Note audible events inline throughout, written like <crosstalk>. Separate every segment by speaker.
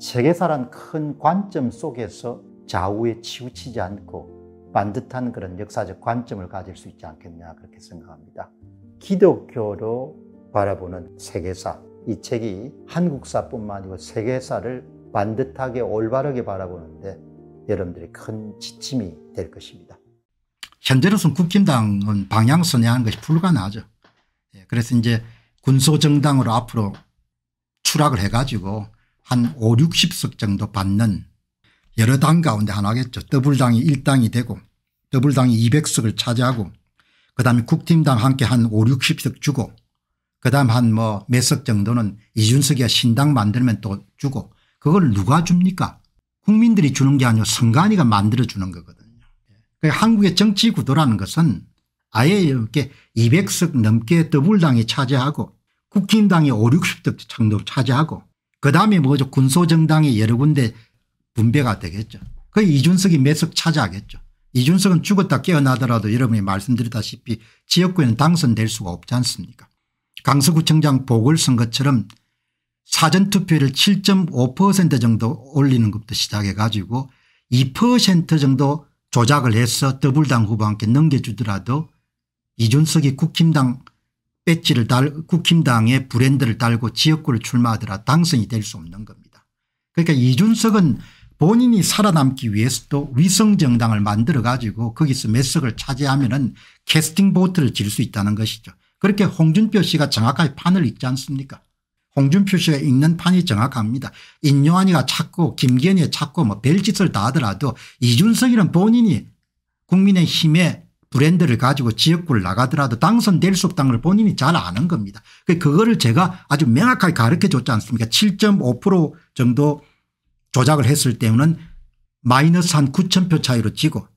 Speaker 1: 세계사란 큰 관점 속에서 좌우에 치우치지 않고 반듯한 그런 역사적 관점을 가질 수 있지 않겠냐 그렇게 생각합니다. 기독교로 바라보는 세계사 이 책이 한국사뿐만 아니고 세계사를 반듯하게 올바르게 바라보는데 여러분들이 큰 지침이 될 것입니다. 현재로서는 국힘당은 방향 선회하는 것이 불가능하죠. 예, 그래서 이제 군소정당으로 앞으로 추락을 해가지고 한 5, 60석 정도 받는 여러 당 가운데 하나겠죠. 더블당이 1당이 되고 더블당이 200석을 차지하고 그다음에 국팀당 함께 한 5, 60석 주고 그다음 한 뭐 몇 석 정도는 이준석이가 신당 만들면 또 주고 그걸 누가 줍니까 국민들이 주는 게 아니고 선관위가 만들어주는 거거든요. 그러니까 한국의 정치 구도라는 것은 아예 이렇게 200석 넘게 더불당이 차지하고 국힘당이 5, 60석 정도 차지하고 그다음에 뭐죠 군소정당이 여러 군데 분배가 되겠죠. 그 이준석이 매석 차지하겠죠. 이준석은 죽었다 깨어나더라도 여러분이 말씀드렸다시피 지역구에는 당선될 수가 없지 않습니까 강서구청장 보궐선거처럼 사전투표를 7.5% 정도 올리는 것부터 시작해 가지고 2% 정도 조작을 해서 더불당 후보한테 넘겨주더라도 이준석이 국힘당 배지를 달 국힘당의 브랜드를 달고 지역구를 출마하더라 당선이 될 수 없는 겁니다. 그러니까 이준석은 본인이 살아남기 위해서도 위성정당을 만들어 가지고 거기서 몇 석을 차지하면 은 캐스팅 보트를 질 수 있다는 것이죠. 그렇게 홍준표 씨가 정확하게 판을 읽지 않습니까 홍준표 씨가 읽는 판이 정확합니다. 인요한이가 찾고 김기현이 가 찾고 뭐 별짓을 다 하더라도 이준석이란 본인이 국민의힘에 브랜드를 가지고 지역구를 나가더라도 당선될 수 없다는 걸 본인이 잘 아는 겁니다. 그 그거를 제가 아주 명확하게 가르쳐 줬지 않습니까 7.5% 정도 조작을 했을 때는 마이너스 한 9천표 차이로 지고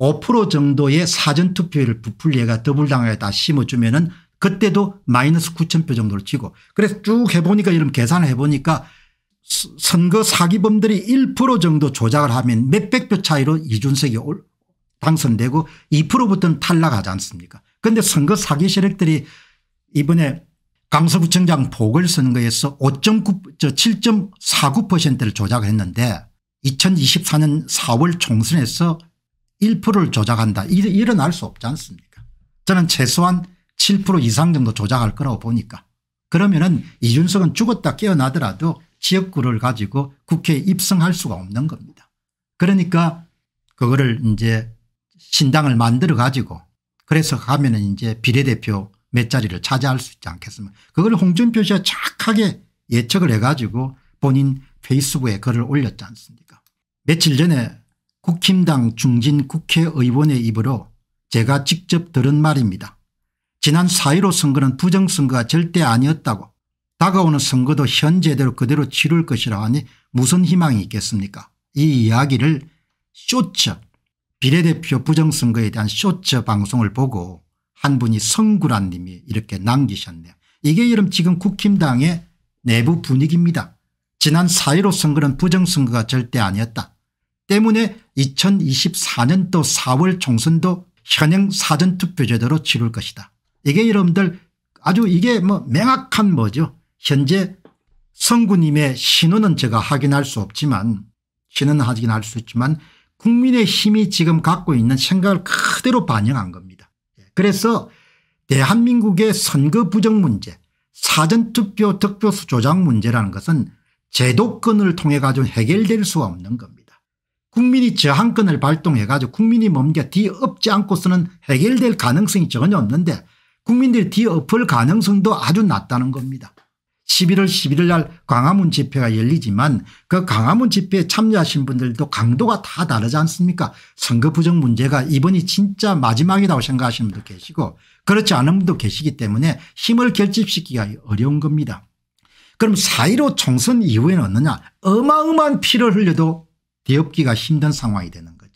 Speaker 1: 5% 정도의 사전투표율을 부풀 리 얘가 더블당에다 심어주면 은 그때도 마이너스 9천표 정도를 지고 그래서 쭉 해보니까 이런 계산을 해보니까 선거 사기범들이 1% 정도 조작을 하면 몇백 표 차이로 이준석이 올 당선되고 2%부터는 탈락하지 않습니까 그런데 선거 사기 세력들이 이번에 강서구청장 보궐선거에서 5 7.49%를 조작했는데 2024년 4월 총선에서 1%를 조작한다 일어날 수 없지 않습니까 저는 최소한 7% 이상 정도 조작할 거라고 보니까 그러면은 이준석은 죽었다 깨어나더라도 지역구를 가지고 국회에 입성할 수가 없는 겁니다. 그러니까 그거를 이제 신당을 만들어 가지고 그래서 가면은 이제 비례대표 몇 자리를 차지할 수 있지 않겠습니까 그걸 홍준표 씨가 착하게 예측을 해 가지고 본인 페이스북에 글을 올렸지 않습니까 며칠 전에 국힘당 중진 국회의원의 입으로 제가 직접 들은 말입니다. 지난 4.15 선거는 부정선거가 절대 아니었다고 다가오는 선거도 현재대로 그대로 치룰 것이라 하니 무슨 희망이 있겠습니까 이 이야기를 쇼츠 비례대표 부정선거에 대한 쇼츠 방송을 보고 한 분이 성구란 님이 이렇게 남기셨네요. 이게 여러분 지금 국힘당의 내부 분위기입니다. 지난 4.15 선거는 부정선거가 절대 아니었다. 때문에 2024년도 4월 총선도 현행 사전투표제도로 치룰 것이다. 이게 여러분들 아주 이게 뭐 명확한 뭐죠. 현재 성구님의 신호는 제가 확인할 수 없지만 신호는 확인할 수 있지만 국민의 힘이 지금 갖고 있는 생각을 그대로 반영한 겁니다. 예, 그래서 대한민국의 선거 부정 문제 사전투표 득표수 조작 문제라는 것은 제도권을 통해 가지고 해결될 수가 없는 겁니다. 국민이 저항권을 발동해 가지고 국민이 몸겨 뒤엎지 않고서는 해결될 가능성이 전혀 없는데 국민들이 뒤엎을 가능성도 아주 낮다는 겁니다. 11월 11일 날 광화문 집회가 열리지만 그 광화문 집회에 참여하신 분들도 강도가 다 다르지 않습니까 선거 부정 문제가 이번이 진짜 마지막이라고 생각하시는 분도 계시고 그렇지 않은 분도 계시기 때문에 힘을 결집시키기가 어려운 겁니다. 그럼 4.15 총선 이후에는 어느냐 어마어마한 피를 흘려도 뒤엎기가 힘든 상황이 되는 거죠.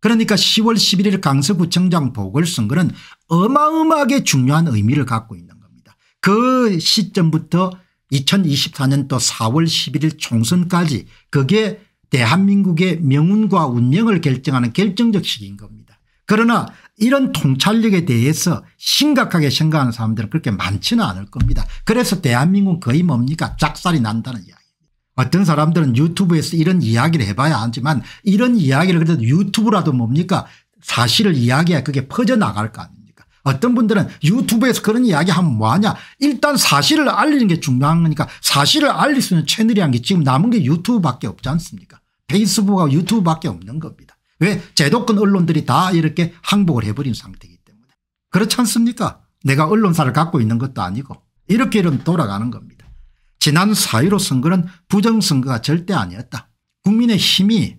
Speaker 1: 그러니까 10월 11일 강서구청장 보궐선거는 어마어마하게 중요한 의미를 갖고 있는 겁니다. 그 시점부터 2024년 또 4월 11일 총선까지 그게 대한민국의 명운과 운명을 결정하는 결정적 시기인 겁니다. 그러나 이런 통찰력에 대해서 심각하게 생각하는 사람들은 그렇게 많지는 않을 겁니다. 그래서 대한민국은 거의 뭡니까 작살이 난다는 이야기입니다. 어떤 사람들은 유튜브에서 이런 이야기를 해봐야 하지만 이런 이야기를 그래도 유튜브라도 뭡니까 사실을 이야기해야 그게 퍼져나갈 거 아닙니까 어떤 분들은 유튜브에서 그런 이야기 하면 뭐하냐 일단 사실을 알리는 게 중요한 거니까 사실을 알릴 수 있는 채널이란 게 지금 남은 게 유튜브밖에 없지 않습니까 페이스북하고 유튜브밖에 없는 겁니다 왜 제도권 언론들이 다 이렇게 항복을 해버린 상태이기 때문에 그렇지 않습니까 내가 언론사를 갖고 있는 것도 아니고 이렇게 이러 돌아가는 겁니다 지난 4.15 선거는 부정선거가 절대 아니었다 국민의 힘이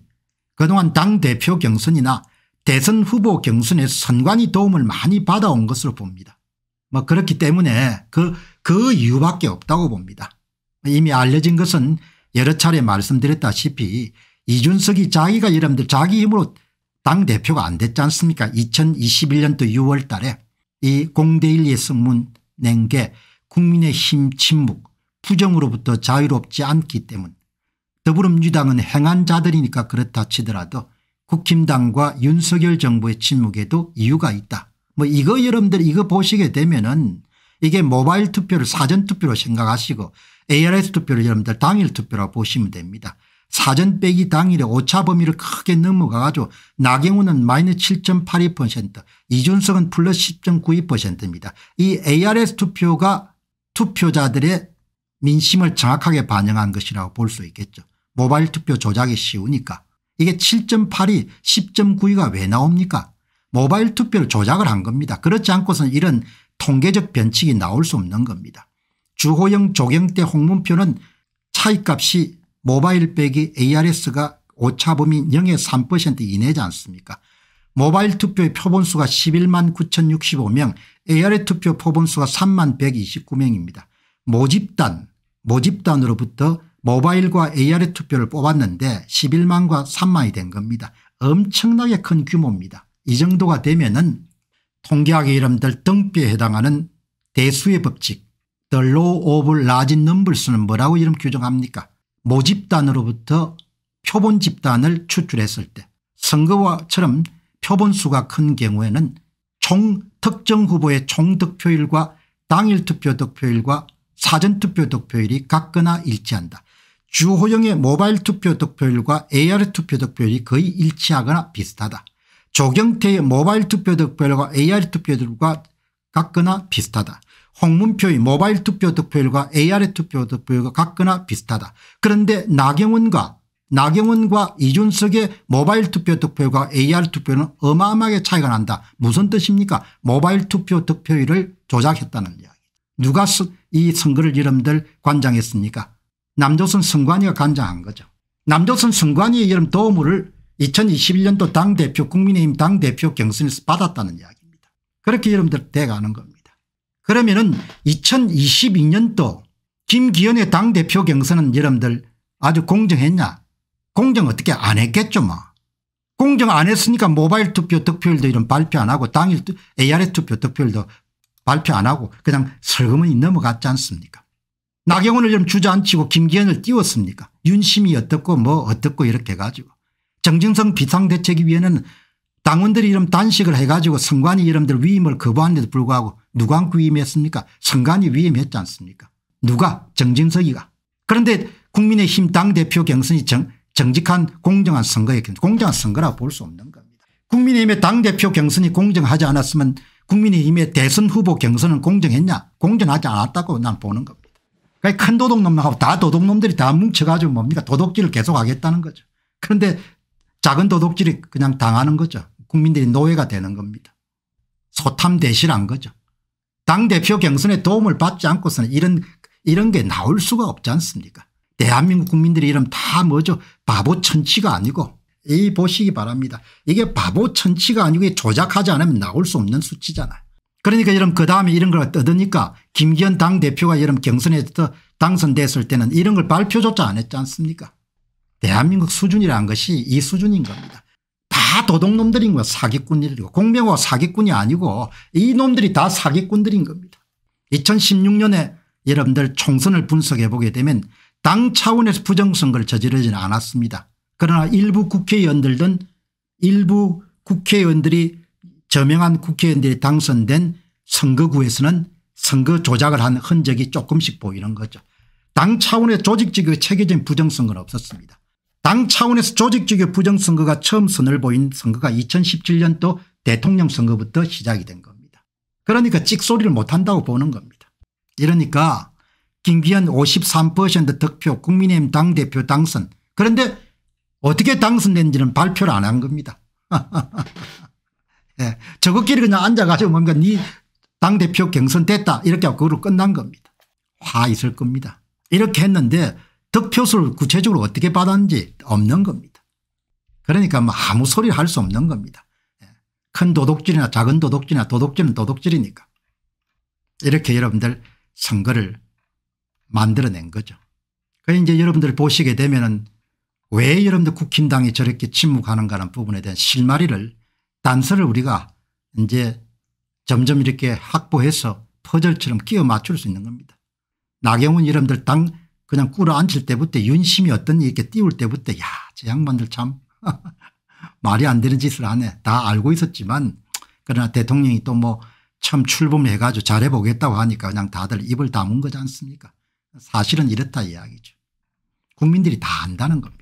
Speaker 1: 그동안 당대표 경선이나 대선 후보 경선에 선관위 도움을 많이 받아온 것으로 봅니다. 뭐 그렇기 때문에 그, 그 이유밖에 없다고 봅니다. 이미 알려진 것은 여러 차례 말씀드렸다시피 이준석이 자기가 여러분들 자기 힘으로 당대표가 안 됐지 않습니까 2021년도 6월 달에 이 공대1리 성문 낸 게 국민의힘 침묵 부정으로부터 자유롭지 않기 때문 더불어민주당은 행한 자들이니까 그렇다 치더라도 국힘당과 윤석열 정부의 침묵에도 이유가 있다. 뭐 이거 여러분들 이거 보시게 되면은 이게 모바일 투표를 사전 투표로 생각하시고 ARS 투표를 여러분들 당일 투표라고 보시면 됩니다. 사전 빼기 당일에 오차 범위를 크게 넘어가 가지고 나경우는 마이너7.82% 이준석은 플러스 10.92%입니다. 이 ARS 투표가 투표자들의 민심을 정확하게 반영한 것이라고 볼 수 있겠죠. 모바일 투표 조작이 쉬우니까. 이게 7 8이1 0 9위가왜 나옵니까 모바일 투표를 조작을 한 겁니다. 그렇지 않고서는 이런 통계적 변칙이 나올 수 없는 겁니다. 주호영 조경태 홍문표는 차이값이 모바일 빼기 ARS가 오차범위 0에 3% 이내지 않습니까 모바일 투표의 표본수가 11만 9065명 ARS 투표 표본수가 3만 129명입니다. 모집단 모집단으로부터 모바일과 AR의 투표를 뽑았는데 11만과 3만이 된 겁니다. 엄청나게 큰 규모입니다. 이 정도가 되면 은 통계학의 이름들 등비에 해당하는 대수의 법칙 The Law of Large Numbers는 뭐라고 이름 규정합니까 모집단으로부터 표본 집단을 추출했을 때 선거와처럼 표본수가 큰 경우에는 총 특정 후보의 총 득표율과 당일 투표 득표율과 사전투표 득표율이 같거나 일치한다. 주호영의 모바일 투표 득표율과 AR 투표 득표율이 거의 일치하거나 비슷하다. 조경태의 모바일 투표 득표율과 AR 투표율과 같거나 비슷하다. 홍문표의 모바일 투표 득표율과 a r 투표 득표율과 같거나 비슷하다. 그런데 나경원과 나경원과 이준석의 모바일 투표 득표율과 AR 투표율은 어마어마하게 차이가 난다. 무슨 뜻입니까? 모바일 투표 득표율을 조작했다는 이야기. 누가 이 선거를 이름들 관장했습니까? 남조선 선관위가 간장한 거죠. 남조선 선관위의 이런 도움을 2021년도 당대표 국민의힘 당대표 경선에서 받았다는 이야기입니다. 그렇게 여러분들 돼가는 겁니다. 그러면 은 2022년도 김기현의 당대표 경선은 여러분들 아주 공정했냐 공정 어떻게 안 했겠죠 뭐. 공정 안 했으니까 모바일 투표 득표율도 이런 발표 안 하고 당일 AR의 투표 득표율도 발표 안 하고 그냥 설거머 넘어갔지 않습니까 나경원을 좀 주저앉히고 김기현을 띄웠습니까 윤심이 어떻고 뭐 어떻고 이렇게 해 가지고 정진성 비상대책위원회는 당원들이 이런 단식을 해가지고 선관위 이름들 위임을 거부한데도 불구하고 누가 안고 그 위임했습니까 선관위 위임했지 않습니까 누가 정진석이가 그런데 국민의힘 당대표 경선이 정, 정직한 공정한 선거였겠 는데 공정한 선거라 볼 수 없는 겁니다. 국민의힘의 당대표 경선이 공정하지 않았으면 국민의힘의 대선 후보 경선은 공정했냐 공정하지 않았다고 난 보는 겁니다. 그러니까 큰 도둑놈하고 다 도둑놈들이 다 뭉쳐가지고 뭡니까 도둑질을 계속 하겠다는 거죠. 그런데 작은 도둑질이 그냥 당하는 거죠. 국민들이 노예가 되는 겁니다. 소탐 대실한 거죠. 당대표 경선에 도움을 받지 않고서는 이런 이런 게 나올 수가 없지 않습니까 대한민국 국민들이 이름 다 뭐죠 바보 천치가 아니고 이 보시기 바랍니다. 이게 바보 천치가 아니고 조작하지 않으면 나올 수 없는 수치잖아요. 그러니까 이런 그 다음에 이런 걸뜯으니까 김기현 당대표가 이런 경선에 당선됐을 때는 이런 걸 발표조차 안 했지 않습니까 대한민국 수준이라는 것이 이 수준인 겁니다. 다 도둑놈들인 거야 사기꾼이고 공명호 사기꾼이 아니고 이 놈들이 다 사기꾼들인 겁니다. 2016년에 여러분들 총선을 분석해 보게 되면 당 차원에서 부정선거를 저지르지는 않았습니다. 그러나 일부 국회의원들은 일부 국회의원들이 저명한 국회의원들이 당선된 선거구에서는 선거 조작을 한 흔적이 조금씩 보이는 거죠. 당 차원의 조직적이고 체계적인 부정선거는 없었습니다. 당 차원에서 조직적이고 부정선거가 처음 선을 보인 선거가 2017년도 대통령 선거부터 시작이 된 겁니다. 그러니까 찍소리를 못한다고 보는 겁니다. 이러니까 김기현 53% 득표 국민의힘 당대표 당선 그런데 어떻게 당선된지는 발표를 안 한 겁니다. <laughs> 예. 저것끼리 그냥 앉아가지고 뭔가 니 당대표 경선됐다 이렇게 하고 그걸로 끝난 겁니다. 화 있을 겁니다. 이렇게 했는데 득표수를 구체적으로 어떻게 받았는지 없는 겁니다. 그러니까 뭐 아무 소리를 할 수 없는 겁니다. 예. 큰 도둑질이나 작은 도둑질이나 도둑질은 도둑질이니까. 이렇게 여러분들 선거를 만들어낸 거죠. 그래 이제 여러분들 보시게 되면은 왜 여러분들 국힘당이 저렇게 침묵하는가 하는 부분에 대한 실마리를 단서를 우리가 이제 점점 이렇게 확보해서 퍼즐처럼 끼워 맞출 수 있는 겁니다. 나경원 이름들 당 그냥 꿇어 앉힐 때부터 윤심이 어떤 이렇게 띄울 때부터 야저 양반들 참 <laughs> 말이 안 되는 짓을 하네 다 알고 있었지만 그러나 대통령이 또뭐 처음 출범해 가지고 잘해보겠다고 하니까 그냥 다들 입을 다문 거지 않습니까 사실은 이렇다 이야기죠. 국민들이 다 안다는 겁니다.